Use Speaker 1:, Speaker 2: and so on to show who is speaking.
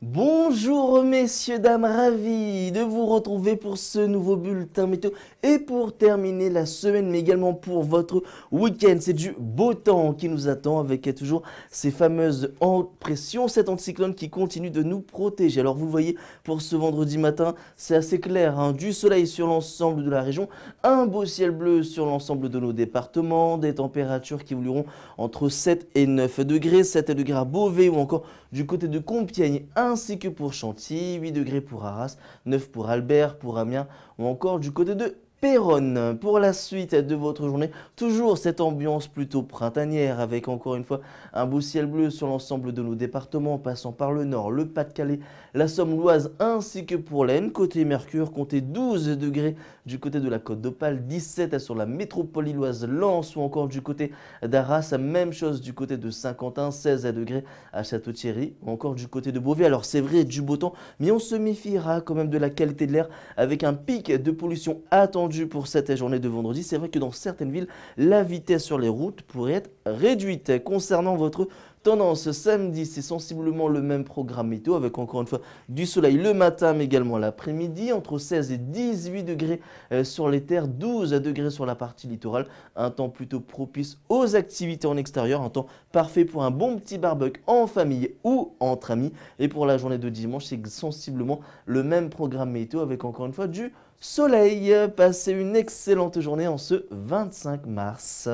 Speaker 1: Bonjour messieurs, dames, ravi de vous retrouver pour ce nouveau bulletin météo et pour terminer la semaine mais également pour votre week-end. C'est du beau temps qui nous attend avec toujours ces fameuses pressions, cet anticyclone qui continue de nous protéger. Alors vous voyez pour ce vendredi matin, c'est assez clair, hein. du soleil sur l'ensemble de la région, un beau ciel bleu sur l'ensemble de nos départements, des températures qui évolueront entre 7 et 9 degrés, 7 degrés à Beauvais ou encore du côté de Compiègne, ainsi que pour Chantilly, 8 degrés pour Arras, 9 pour Albert, pour Amiens ou encore du côté de Péronne. Pour la suite de votre journée, toujours cette ambiance plutôt printanière avec encore une fois un beau ciel bleu sur l'ensemble de nos départements passant par le Nord, le Pas-de-Calais, la Somme, l'Oise ainsi que pour l'Aisne. Côté Mercure, comptez 12 degrés du côté de la Côte d'Opale, 17 sur la métropole loise Lens ou encore du côté d'Arras, même chose du côté de Saint-Quentin, 16 degrés à Château-Thierry ou encore du côté de Beauvais. Alors c'est vrai du beau temps, mais on se méfiera quand même de la qualité de l'air avec un pic de pollution attendu pour cette journée de vendredi. C'est vrai que dans certaines villes, la vitesse sur les routes pourrait être réduite. Concernant votre tendance, samedi, c'est sensiblement le même programme météo avec encore une fois du soleil le matin mais également l'après-midi, entre 16 et 18 degrés euh, sur les terres, 12 degrés sur la partie littorale, un temps plutôt propice aux activités en extérieur, un temps parfait pour un bon petit barbecue en famille ou entre amis. Et pour la journée de dimanche, c'est sensiblement le même programme météo avec encore une fois du soleil. Passez une excellente journée en ce 25 mars.